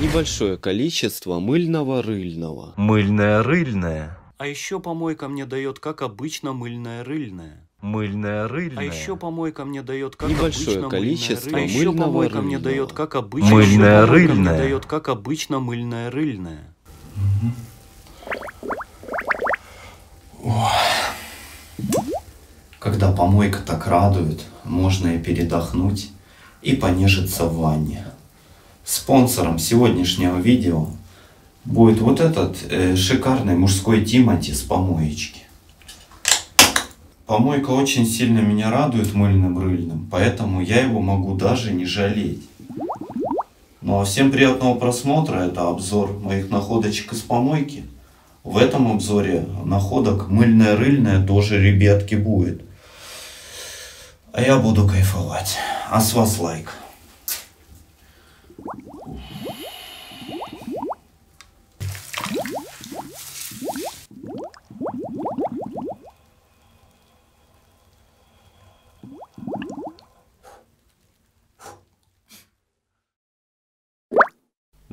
Небольшое количество мыльного рыльного. Мыльное рыльное. А еще помойка мне дает, как обычно, мыльное рыльное. мыльное а рыльное А еще помойка мне дает как небольшое обычно, количество мыльное рыльное. А еще помойка мне дает как обычно мыльное рыльное Мне дает как обычно мыльная рыльная. Когда помойка так радует, можно и передохнуть, и понежиться в ванне. Спонсором сегодняшнего видео будет вот этот э, шикарный мужской Тимати с помоечки. Помойка очень сильно меня радует мыльным-рыльным, поэтому я его могу даже не жалеть. Ну а всем приятного просмотра, это обзор моих находочек из помойки. В этом обзоре находок мыльное рыльное тоже, ребятки, будет. А я буду кайфовать. А с вас лайк.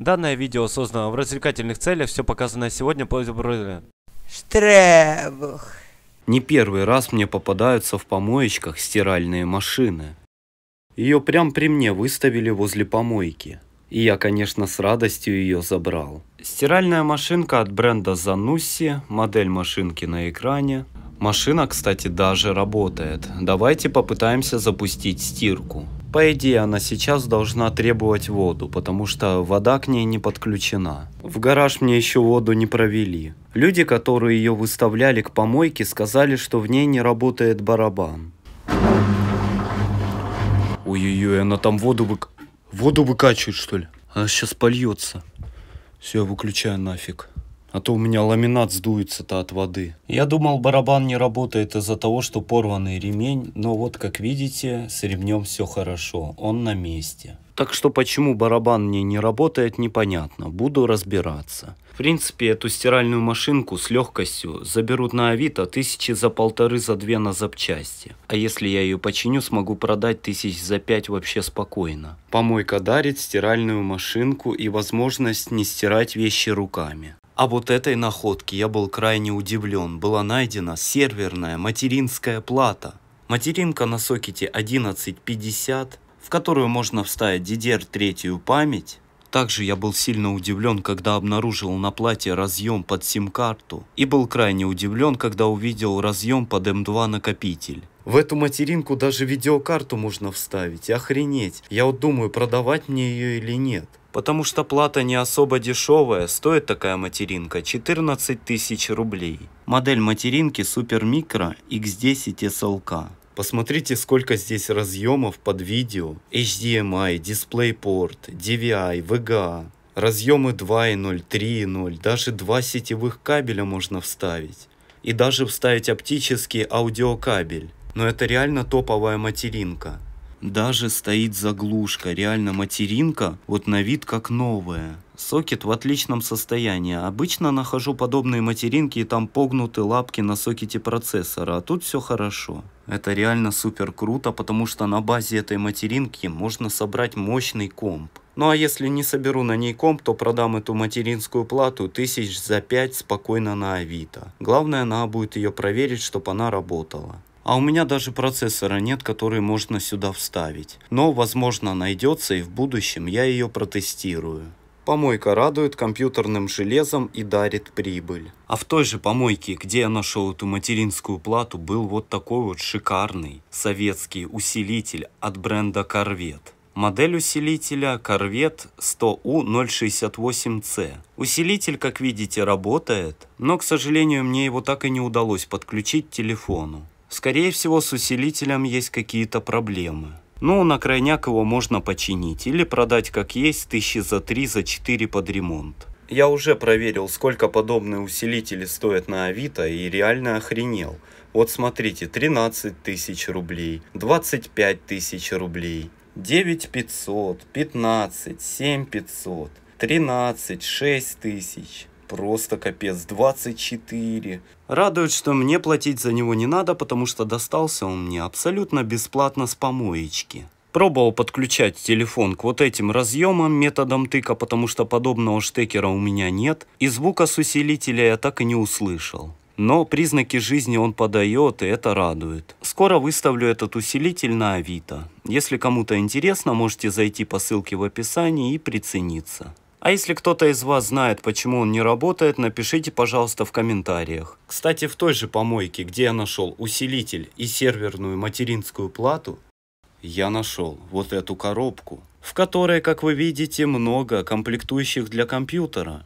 Данное видео создано в развлекательных целях, все показанное сегодня по Штребух. Не первый раз мне попадаются в помоечках стиральные машины. Ее прям при мне выставили возле помойки. И я, конечно, с радостью ее забрал. Стиральная машинка от бренда Zanussi, модель машинки на экране. Машина, кстати, даже работает. Давайте попытаемся запустить стирку. По идее, она сейчас должна требовать воду, потому что вода к ней не подключена. В гараж мне еще воду не провели. Люди, которые ее выставляли к помойке, сказали, что в ней не работает барабан. Ой-ой-ой, она там воду вык... Воду выкачивает, что ли? Она сейчас польется. Все, выключаю нафиг а то у меня ламинат сдуется-то от воды. Я думал, барабан не работает из-за того, что порванный ремень, но вот, как видите, с ремнем все хорошо, он на месте. Так что почему барабан мне не работает, непонятно. Буду разбираться. В принципе, эту стиральную машинку с легкостью заберут на Авито тысячи за полторы, за две на запчасти. А если я ее починю, смогу продать тысяч за пять вообще спокойно. Помойка дарит стиральную машинку и возможность не стирать вещи руками. А вот этой находке я был крайне удивлен. Была найдена серверная материнская плата. Материнка на сокете 1150, в которую можно вставить DDR3 память, также я был сильно удивлен, когда обнаружил на плате разъем под сим-карту и был крайне удивлен, когда увидел разъем под М2 эм накопитель. В эту материнку даже видеокарту можно вставить, охренеть. Я вот думаю, продавать мне ее или нет потому что плата не особо дешевая, стоит такая материнка 14 тысяч рублей. Модель материнки Super Micro X10 SLK. Посмотрите, сколько здесь разъемов под видео. HDMI, DisplayPort, DVI, VGA. Разъемы 2.0, 3.0, даже два сетевых кабеля можно вставить. И даже вставить оптический аудиокабель. Но это реально топовая материнка. Даже стоит заглушка, реально материнка, вот на вид как новая. Сокет в отличном состоянии. Обычно нахожу подобные материнки и там погнуты лапки на сокете процессора, а тут все хорошо. Это реально супер круто, потому что на базе этой материнки можно собрать мощный комп. Ну а если не соберу на ней комп, то продам эту материнскую плату тысяч за пять спокойно на Авито. Главное, надо будет ее проверить, чтобы она работала. А у меня даже процессора нет, который можно сюда вставить. Но, возможно, найдется и в будущем я ее протестирую. Помойка радует компьютерным железом и дарит прибыль. А в той же помойке, где я нашел эту материнскую плату, был вот такой вот шикарный советский усилитель от бренда Corvette. Модель усилителя Corvette 100U068C. Усилитель, как видите, работает, но, к сожалению, мне его так и не удалось подключить к телефону. Скорее всего, с усилителем есть какие-то проблемы. Ну, на крайняк его можно починить или продать как есть тысячи за три, за четыре под ремонт. Я уже проверил, сколько подобные усилители стоят на Авито и реально охренел. Вот смотрите, 13 тысяч рублей, 25 тысяч рублей, 9 500, 15, 7 500, 13, 6 тысяч. Просто капец, 24. Радует, что мне платить за него не надо, потому что достался он мне абсолютно бесплатно с помоечки. Пробовал подключать телефон к вот этим разъемам методом тыка, потому что подобного штекера у меня нет, и звука с усилителя я так и не услышал. Но признаки жизни он подает, и это радует. Скоро выставлю этот усилитель на Авито. Если кому-то интересно, можете зайти по ссылке в описании и прицениться. А если кто-то из вас знает, почему он не работает, напишите, пожалуйста, в комментариях. Кстати, в той же помойке, где я нашел усилитель и серверную материнскую плату, я нашел вот эту коробку, в которой, как вы видите, много комплектующих для компьютера.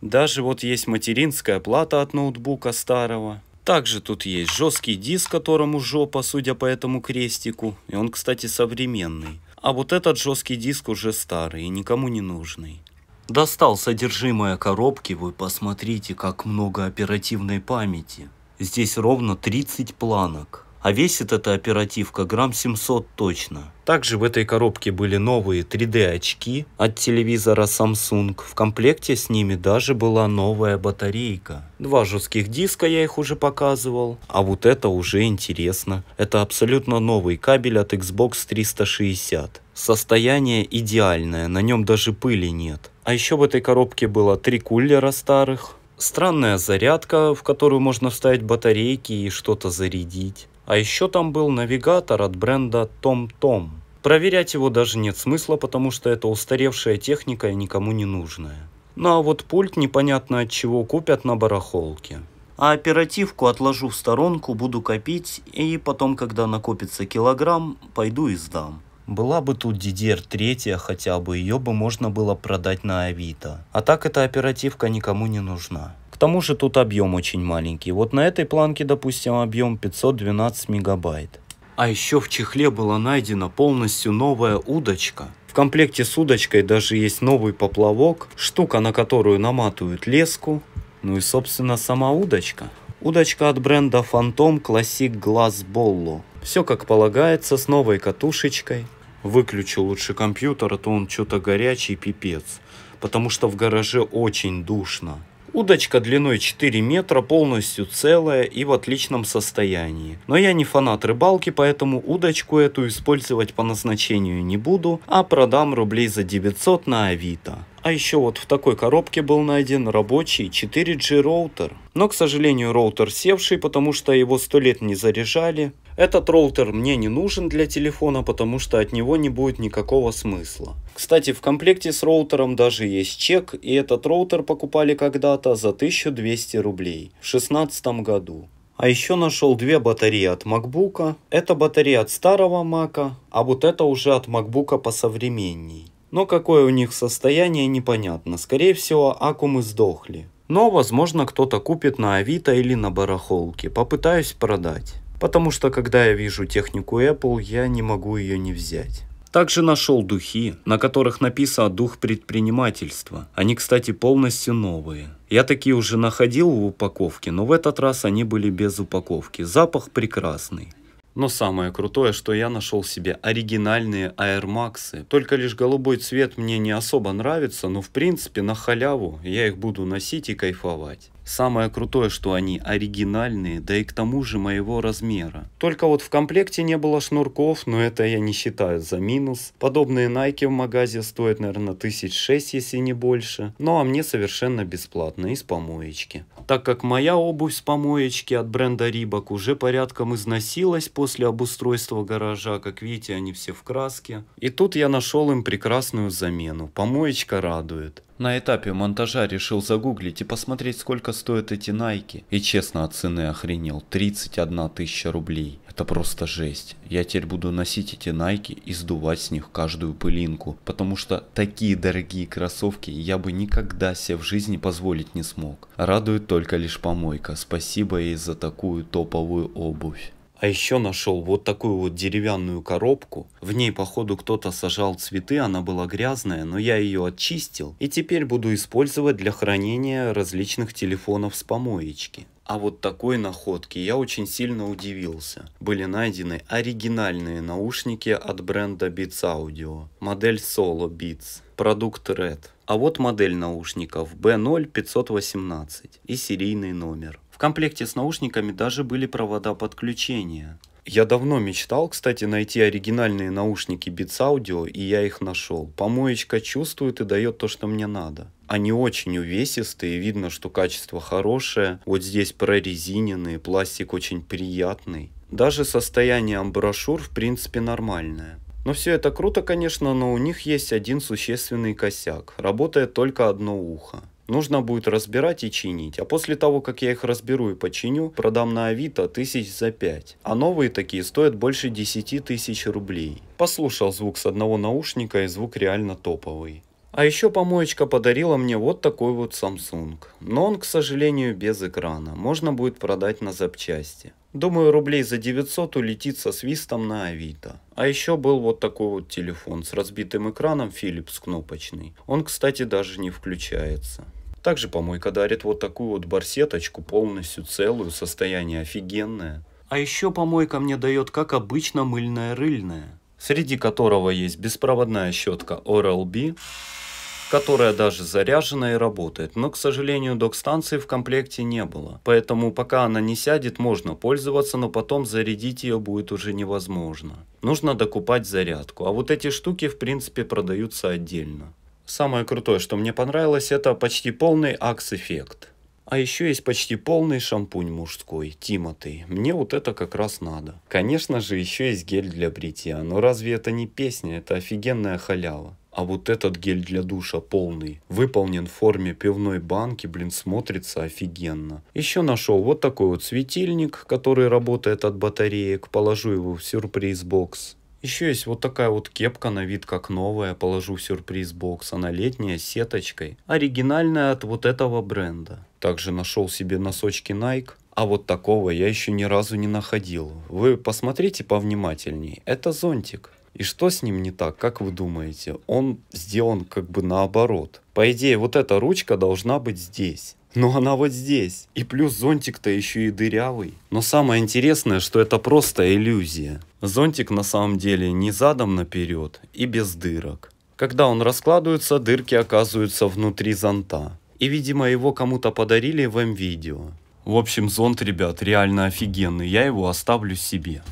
Даже вот есть материнская плата от ноутбука старого. Также тут есть жесткий диск, которому жопа, судя по этому крестику. И он, кстати, современный а вот этот жесткий диск уже старый и никому не нужный. Достал содержимое коробки, вы посмотрите, как много оперативной памяти. Здесь ровно 30 планок. А весит эта оперативка грамм 700 точно. Также в этой коробке были новые 3D очки от телевизора Samsung. В комплекте с ними даже была новая батарейка. Два жестких диска я их уже показывал. А вот это уже интересно. Это абсолютно новый кабель от Xbox 360. Состояние идеальное, на нем даже пыли нет. А еще в этой коробке было три кулера старых. Странная зарядка, в которую можно вставить батарейки и что-то зарядить. А еще там был навигатор от бренда TomTom. Проверять его даже нет смысла, потому что это устаревшая техника и никому не нужная. Ну а вот пульт непонятно от чего купят на барахолке. А оперативку отложу в сторонку, буду копить, и потом, когда накопится килограмм, пойду и сдам. Была бы тут DDR3 хотя бы, ее бы можно было продать на Авито. А так эта оперативка никому не нужна. К тому же тут объем очень маленький. Вот на этой планке, допустим, объем 512 мегабайт. А еще в чехле была найдена полностью новая удочка. В комплекте с удочкой даже есть новый поплавок, штука, на которую наматывают леску, ну и собственно сама удочка. Удочка от бренда Phantom Classic Glass Bollo. Все как полагается, с новой катушечкой. Выключу лучше компьютер, а то он что-то горячий пипец. Потому что в гараже очень душно. Удочка длиной 4 метра, полностью целая и в отличном состоянии. Но я не фанат рыбалки, поэтому удочку эту использовать по назначению не буду, а продам рублей за 900 на Авито. А еще вот в такой коробке был найден рабочий 4G роутер. Но, к сожалению, роутер севший, потому что его сто лет не заряжали. Этот роутер мне не нужен для телефона, потому что от него не будет никакого смысла. Кстати, в комплекте с роутером даже есть чек, и этот роутер покупали когда-то за 1200 рублей в 2016 году. А еще нашел две батареи от MacBook. Это батарея от старого Mac, а вот это уже от MacBook посовременней. Но какое у них состояние непонятно. Скорее всего аккумы сдохли. Но возможно кто-то купит на Авито или на барахолке. Попытаюсь продать потому что когда я вижу технику Apple, я не могу ее не взять. Также нашел духи, на которых написано «Дух предпринимательства». Они, кстати, полностью новые. Я такие уже находил в упаковке, но в этот раз они были без упаковки. Запах прекрасный. Но самое крутое, что я нашел себе оригинальные Air Max. Только лишь голубой цвет мне не особо нравится, но в принципе на халяву я их буду носить и кайфовать. Самое крутое, что они оригинальные, да и к тому же моего размера. Только вот в комплекте не было шнурков, но это я не считаю за минус. Подобные Nike в магазе стоят, наверное, тысяч шесть, если не больше. Ну а мне совершенно бесплатно, из помоечки. Так как моя обувь с помоечки от бренда Рибок уже порядком износилась после обустройства гаража. Как видите, они все в краске. И тут я нашел им прекрасную замену. Помоечка радует. На этапе монтажа решил загуглить и посмотреть, сколько стоят эти найки. И честно от цены охренел. 31 тысяча рублей. Это просто жесть. Я теперь буду носить эти найки и сдувать с них каждую пылинку. Потому что такие дорогие кроссовки я бы никогда себе в жизни позволить не смог. Радует только лишь помойка. Спасибо ей за такую топовую обувь. А еще нашел вот такую вот деревянную коробку. В ней, походу, кто-то сажал цветы, она была грязная, но я ее очистил. И теперь буду использовать для хранения различных телефонов с помоечки. А вот такой находки я очень сильно удивился. Были найдены оригинальные наушники от бренда Beats Audio, модель Solo Beats, продукт Red. А вот модель наушников B0518 и серийный номер. В комплекте с наушниками даже были провода подключения. Я давно мечтал, кстати, найти оригинальные наушники Beats Audio, и я их нашел. Помоечка чувствует и дает то, что мне надо. Они очень увесистые, видно, что качество хорошее. Вот здесь прорезиненные, пластик очень приятный. Даже состояние амбрашюр в принципе нормальное. Но все это круто, конечно, но у них есть один существенный косяк. Работает только одно ухо. Нужно будет разбирать и чинить. А после того, как я их разберу и починю, продам на Авито тысяч за пять. А новые такие стоят больше 10 тысяч рублей. Послушал звук с одного наушника и звук реально топовый. А еще помоечка подарила мне вот такой вот Samsung. Но он, к сожалению, без экрана. Можно будет продать на запчасти. Думаю, рублей за 900 улетит со свистом на Авито. А еще был вот такой вот телефон с разбитым экраном Philips кнопочный. Он, кстати, даже не включается. Также помойка дарит вот такую вот барсеточку, полностью целую, состояние офигенное. А еще помойка мне дает, как обычно, мыльное рыльное, среди которого есть беспроводная щетка Oral-B, которая даже заряжена и работает, но, к сожалению, док-станции в комплекте не было. Поэтому пока она не сядет, можно пользоваться, но потом зарядить ее будет уже невозможно. Нужно докупать зарядку, а вот эти штуки в принципе продаются отдельно. Самое крутое, что мне понравилось, это почти полный акс-эффект. А еще есть почти полный шампунь мужской, Тиматы. Мне вот это как раз надо. Конечно же, еще есть гель для бритья. Но разве это не песня? Это офигенная халява. А вот этот гель для душа полный, выполнен в форме пивной банки, блин, смотрится офигенно. Еще нашел вот такой вот светильник, который работает от батареек. Положу его в сюрприз-бокс. Еще есть вот такая вот кепка на вид как новая, положу в сюрприз бокс, она летняя, с сеточкой, оригинальная от вот этого бренда. Также нашел себе носочки Nike, а вот такого я еще ни разу не находил. Вы посмотрите повнимательней, это зонтик. И что с ним не так, как вы думаете? Он сделан как бы наоборот. По идее, вот эта ручка должна быть здесь но ну, она вот здесь. И плюс зонтик-то еще и дырявый. Но самое интересное, что это просто иллюзия. Зонтик на самом деле не задом наперед и без дырок. Когда он раскладывается, дырки оказываются внутри зонта. И, видимо, его кому-то подарили в М-видео. В общем, зонт, ребят, реально офигенный. Я его оставлю себе.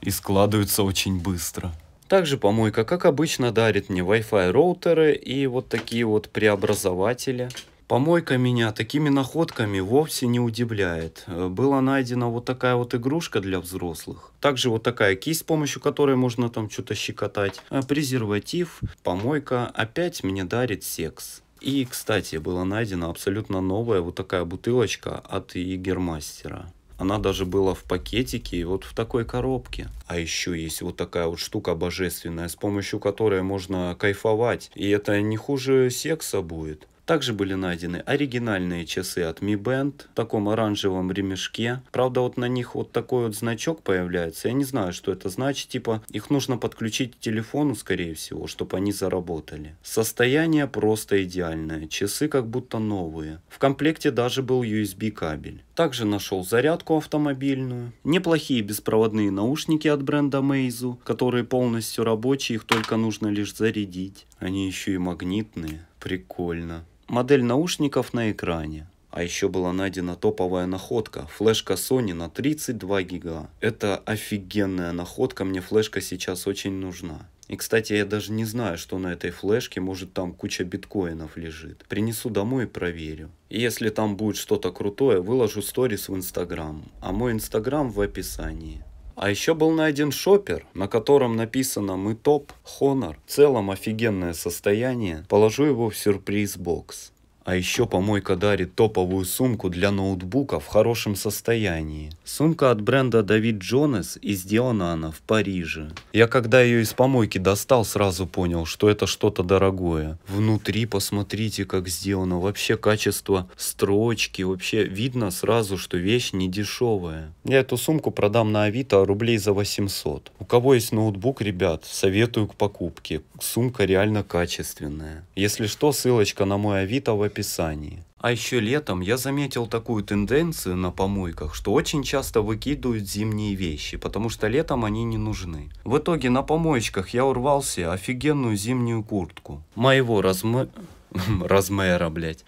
И складывается очень быстро. Также помойка, как обычно, дарит мне Wi-Fi роутеры и вот такие вот преобразователи. Помойка меня такими находками вовсе не удивляет. Э, была найдена вот такая вот игрушка для взрослых. Также вот такая кисть, с помощью которой можно там что-то щекотать. Э, презерватив, помойка опять мне дарит секс. И, кстати, была найдена абсолютно новая вот такая бутылочка от Игермастера. Она даже была в пакетике и вот в такой коробке. А еще есть вот такая вот штука божественная, с помощью которой можно кайфовать. И это не хуже секса будет. Также были найдены оригинальные часы от Mi Band в таком оранжевом ремешке. Правда, вот на них вот такой вот значок появляется. Я не знаю, что это значит. Типа, их нужно подключить к телефону, скорее всего, чтобы они заработали. Состояние просто идеальное. Часы как будто новые. В комплекте даже был USB кабель. Также нашел зарядку автомобильную. Неплохие беспроводные наушники от бренда Meizu, которые полностью рабочие, их только нужно лишь зарядить. Они еще и магнитные. Прикольно модель наушников на экране. А еще была найдена топовая находка, флешка Sony на 32 гига. Это офигенная находка, мне флешка сейчас очень нужна. И, кстати, я даже не знаю, что на этой флешке, может там куча биткоинов лежит. Принесу домой и проверю. И если там будет что-то крутое, выложу сторис в инстаграм. А мой инстаграм в описании. А еще был найден шопер, на котором написано «Мы топ», «Хонор». В целом офигенное состояние. Положу его в сюрприз-бокс. А еще помойка дарит топовую сумку для ноутбука в хорошем состоянии. Сумка от бренда Давид Джонес и сделана она в Париже. Я когда ее из помойки достал, сразу понял, что это что-то дорогое. Внутри посмотрите, как сделано. Вообще качество строчки, вообще видно сразу, что вещь не дешевая. Я эту сумку продам на Авито рублей за 800. У кого есть ноутбук, ребят, советую к покупке. Сумка реально качественная. Если что, ссылочка на мой Авито в описании расписании. А еще летом я заметил такую тенденцию на помойках, что очень часто выкидывают зимние вещи, потому что летом они не нужны. В итоге на помоечках я урвал себе офигенную зимнюю куртку. Моего размы... размера, блядь.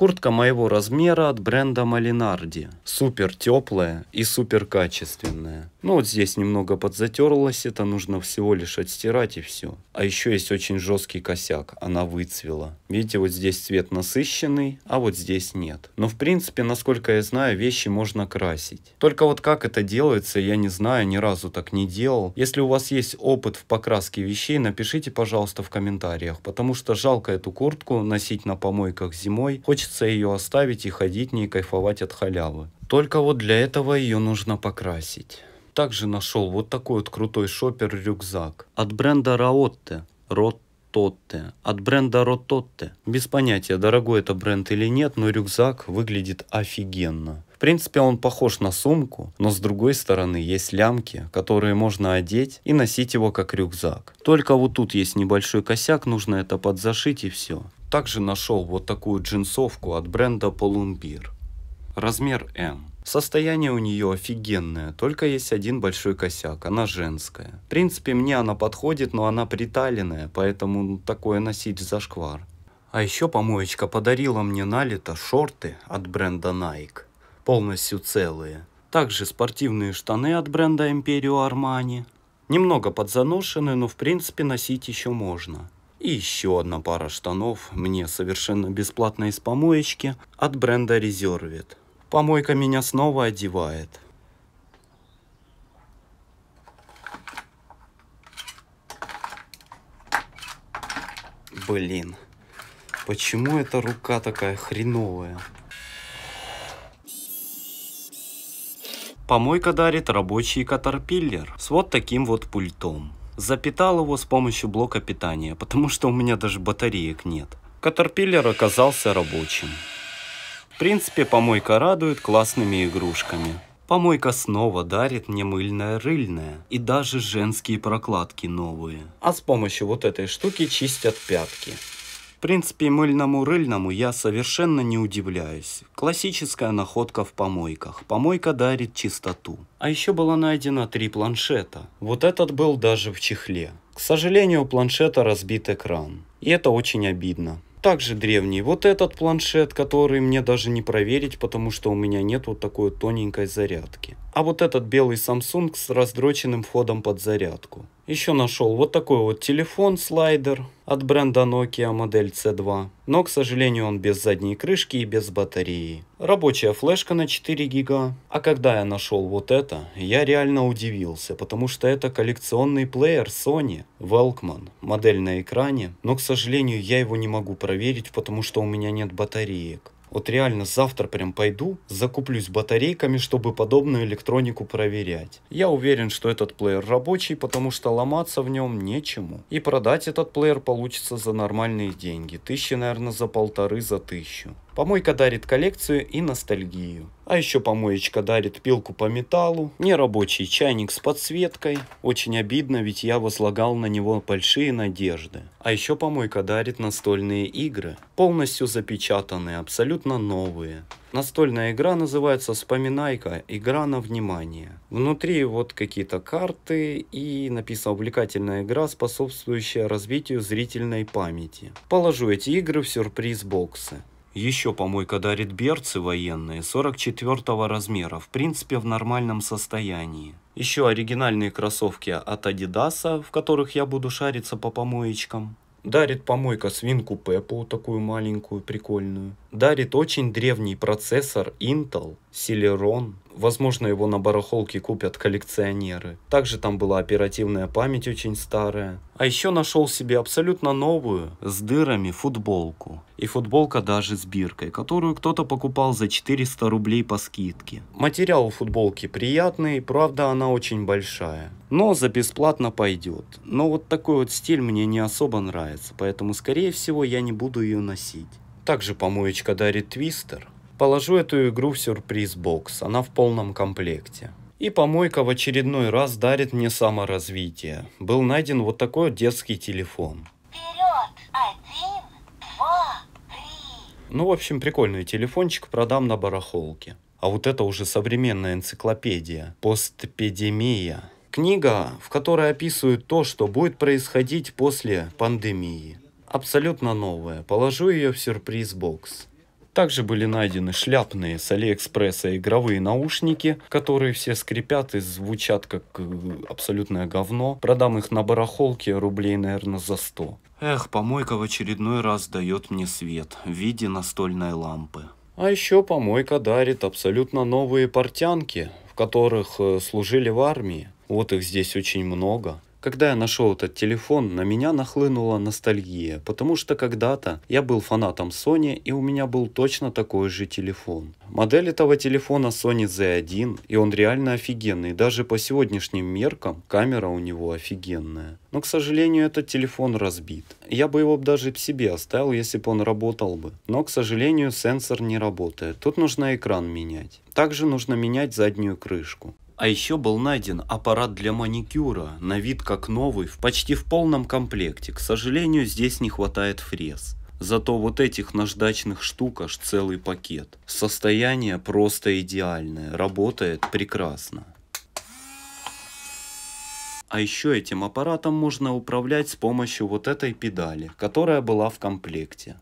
Куртка моего размера от бренда Малинарди. Супер теплая и супер качественная. Ну вот здесь немного подзатерлась, это нужно всего лишь отстирать и все. А еще есть очень жесткий косяк, она выцвела. Видите, вот здесь цвет насыщенный, а вот здесь нет. Но в принципе, насколько я знаю, вещи можно красить. Только вот как это делается, я не знаю, ни разу так не делал. Если у вас есть опыт в покраске вещей, напишите, пожалуйста, в комментариях, потому что жалко эту куртку носить на помойках зимой. Хочется хочется ее оставить и ходить не кайфовать от халявы. Только вот для этого ее нужно покрасить. Также нашел вот такой вот крутой шопер рюкзак от бренда Raotte. Рототте. От бренда Рототте. Без понятия, дорогой это бренд или нет, но рюкзак выглядит офигенно. В принципе, он похож на сумку, но с другой стороны есть лямки, которые можно одеть и носить его как рюкзак. Только вот тут есть небольшой косяк, нужно это подзашить и все. Также нашел вот такую джинсовку от бренда Полумбир. Размер М. Состояние у нее офигенное, только есть один большой косяк, она женская. В принципе, мне она подходит, но она приталенная, поэтому ну, такое носить зашквар. А еще помоечка подарила мне на лето шорты от бренда Nike, полностью целые. Также спортивные штаны от бренда Империо Армани. Немного подзаношены, но в принципе носить еще можно. И еще одна пара штанов мне совершенно бесплатно из помоечки от бренда Reserved. Помойка меня снова одевает. Блин, почему эта рука такая хреновая? Помойка дарит рабочий катерпиллер с вот таким вот пультом запитал его с помощью блока питания, потому что у меня даже батареек нет. Катерпиллер оказался рабочим. В принципе, помойка радует классными игрушками. Помойка снова дарит мне мыльное-рыльное и даже женские прокладки новые. А с помощью вот этой штуки чистят пятки принципе, мыльному-рыльному я совершенно не удивляюсь. Классическая находка в помойках. Помойка дарит чистоту. А еще было найдено три планшета. Вот этот был даже в чехле. К сожалению, у планшета разбит экран. И это очень обидно также древний. Вот этот планшет, который мне даже не проверить, потому что у меня нет вот такой тоненькой зарядки. А вот этот белый Samsung с раздроченным входом под зарядку. Еще нашел вот такой вот телефон слайдер от бренда Nokia модель C2. Но, к сожалению, он без задней крышки и без батареи. Рабочая флешка на 4 гига. А когда я нашел вот это, я реально удивился, потому что это коллекционный плеер Sony Walkman. Модель на экране, но, к сожалению, я его не могу проверить, потому что у меня нет батареек. Вот реально завтра прям пойду, закуплюсь батарейками, чтобы подобную электронику проверять. Я уверен, что этот плеер рабочий, потому что ломаться в нем нечему. И продать этот плеер получится за нормальные деньги. Тысячи, наверное, за полторы, за тысячу. Помойка дарит коллекцию и ностальгию. А еще помоечка дарит пилку по металлу, нерабочий чайник с подсветкой. Очень обидно, ведь я возлагал на него большие надежды. А еще помойка дарит настольные игры, полностью запечатанные, абсолютно новые. Настольная игра называется «Вспоминайка. Игра на внимание». Внутри вот какие-то карты и написано «Увлекательная игра, способствующая развитию зрительной памяти». Положу эти игры в сюрприз-боксы. Еще помойка дарит берцы военные 44 размера, в принципе в нормальном состоянии. Еще оригинальные кроссовки от Adidas, в которых я буду шариться по помоечкам. Дарит помойка свинку Пеппу, такую маленькую, прикольную. Дарит очень древний процессор Intel Celeron Возможно, его на барахолке купят коллекционеры. Также там была оперативная память очень старая. А еще нашел себе абсолютно новую, с дырами, футболку. И футболка даже с биркой, которую кто-то покупал за 400 рублей по скидке. Материал у футболки приятный, правда она очень большая. Но за бесплатно пойдет. Но вот такой вот стиль мне не особо нравится, поэтому скорее всего я не буду ее носить. Также помоечка дарит твистер. Положу эту игру в сюрприз-бокс, она в полном комплекте. И помойка в очередной раз дарит мне саморазвитие. Был найден вот такой вот детский телефон. Ну, в общем, прикольный телефончик продам на барахолке. А вот это уже современная энциклопедия. Постпедемия. Книга, в которой описывают то, что будет происходить после пандемии. Абсолютно новая. Положу ее в сюрприз-бокс. Также были найдены шляпные с Алиэкспресса игровые наушники, которые все скрипят и звучат как э, абсолютное говно. Продам их на барахолке рублей, наверное, за 100. Эх, помойка в очередной раз дает мне свет в виде настольной лампы. А еще помойка дарит абсолютно новые портянки, в которых э, служили в армии. Вот их здесь очень много. Когда я нашел этот телефон, на меня нахлынула ностальгия, потому что когда-то я был фанатом Sony и у меня был точно такой же телефон. Модель этого телефона Sony Z1 и он реально офигенный, даже по сегодняшним меркам камера у него офигенная. Но, к сожалению, этот телефон разбит. Я бы его даже себе оставил, если бы он работал бы. Но, к сожалению, сенсор не работает. Тут нужно экран менять. Также нужно менять заднюю крышку. А еще был найден аппарат для маникюра, на вид как новый, в почти в полном комплекте. К сожалению, здесь не хватает фрез. Зато вот этих наждачных штук аж целый пакет. Состояние просто идеальное, работает прекрасно. А еще этим аппаратом можно управлять с помощью вот этой педали, которая была в комплекте.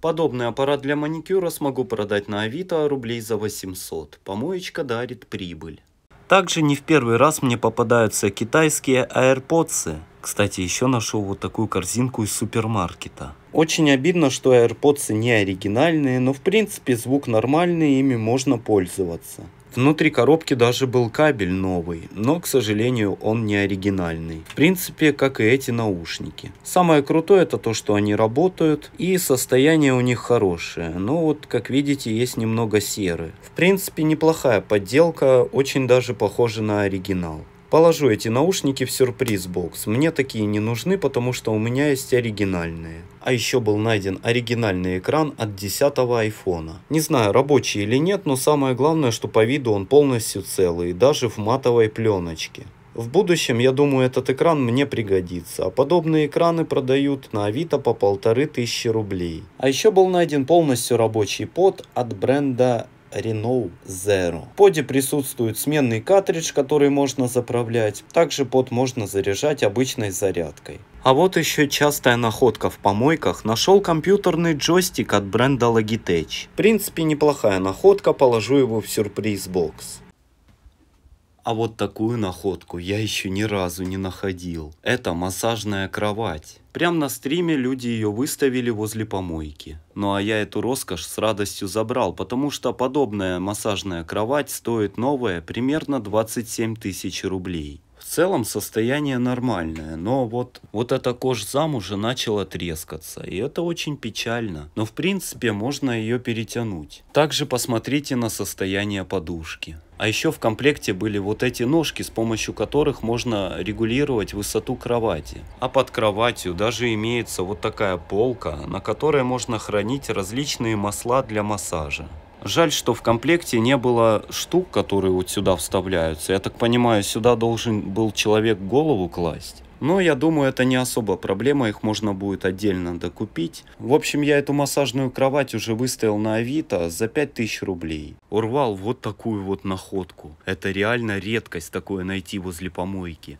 Подобный аппарат для маникюра смогу продать на Авито рублей за 800. Помоечка дарит прибыль. Также не в первый раз мне попадаются китайские AirPods. Кстати, еще нашел вот такую корзинку из супермаркета. Очень обидно, что AirPods не оригинальные, но в принципе звук нормальный, ими можно пользоваться. Внутри коробки даже был кабель новый, но, к сожалению, он не оригинальный. В принципе, как и эти наушники. Самое крутое это то, что они работают и состояние у них хорошее. Но вот, как видите, есть немного серы. В принципе, неплохая подделка, очень даже похожа на оригинал. Положу эти наушники в сюрприз-бокс. Мне такие не нужны, потому что у меня есть оригинальные. А еще был найден оригинальный экран от 10 айфона. Не знаю, рабочий или нет, но самое главное, что по виду он полностью целый, даже в матовой пленочке. В будущем, я думаю, этот экран мне пригодится, а подобные экраны продают на Авито по полторы тысячи рублей. А еще был найден полностью рабочий под от бренда Renault Zero. В поде присутствует сменный картридж, который можно заправлять. Также под можно заряжать обычной зарядкой. А вот еще частая находка в помойках. Нашел компьютерный джойстик от бренда Logitech. В принципе неплохая находка, положу его в сюрприз бокс. А вот такую находку я еще ни разу не находил. Это массажная кровать. Прям на стриме люди ее выставили возле помойки. Ну а я эту роскошь с радостью забрал, потому что подобная массажная кровать стоит новая примерно 27 тысяч рублей целом состояние нормальное, но вот, вот эта кожзам уже начала трескаться, и это очень печально, но в принципе можно ее перетянуть. Также посмотрите на состояние подушки. А еще в комплекте были вот эти ножки, с помощью которых можно регулировать высоту кровати. А под кроватью даже имеется вот такая полка, на которой можно хранить различные масла для массажа. Жаль, что в комплекте не было штук, которые вот сюда вставляются. Я так понимаю, сюда должен был человек голову класть. Но я думаю, это не особо проблема, их можно будет отдельно докупить. В общем, я эту массажную кровать уже выставил на Авито за 5000 рублей. Урвал вот такую вот находку. Это реально редкость такое найти возле помойки.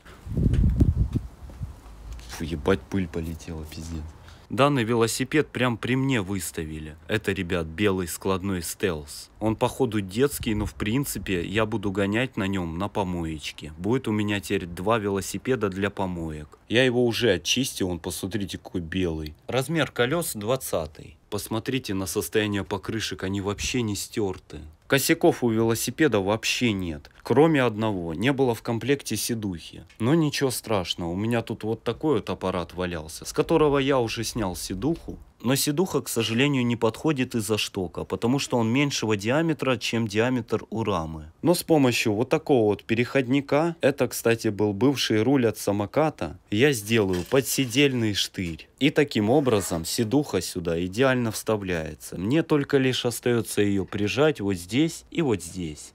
Фу, ебать, пыль полетела, пиздец. Данный велосипед прям при мне выставили. Это, ребят, белый складной стелс. Он походу детский, но в принципе я буду гонять на нем на помоечке. Будет у меня теперь два велосипеда для помоек. Я его уже очистил, он посмотрите какой белый. Размер колес 20. Посмотрите на состояние покрышек, они вообще не стерты. Косяков у велосипеда вообще нет, кроме одного, не было в комплекте седухи. Но ничего страшного, у меня тут вот такой вот аппарат валялся, с которого я уже снял седуху. Но седуха, к сожалению, не подходит из-за штока, потому что он меньшего диаметра, чем диаметр у рамы. Но с помощью вот такого вот переходника, это, кстати, был бывший руль от самоката, я сделаю подседельный штырь. И таким образом седуха сюда идеально вставляется. Мне только лишь остается ее прижать вот здесь здесь и вот здесь.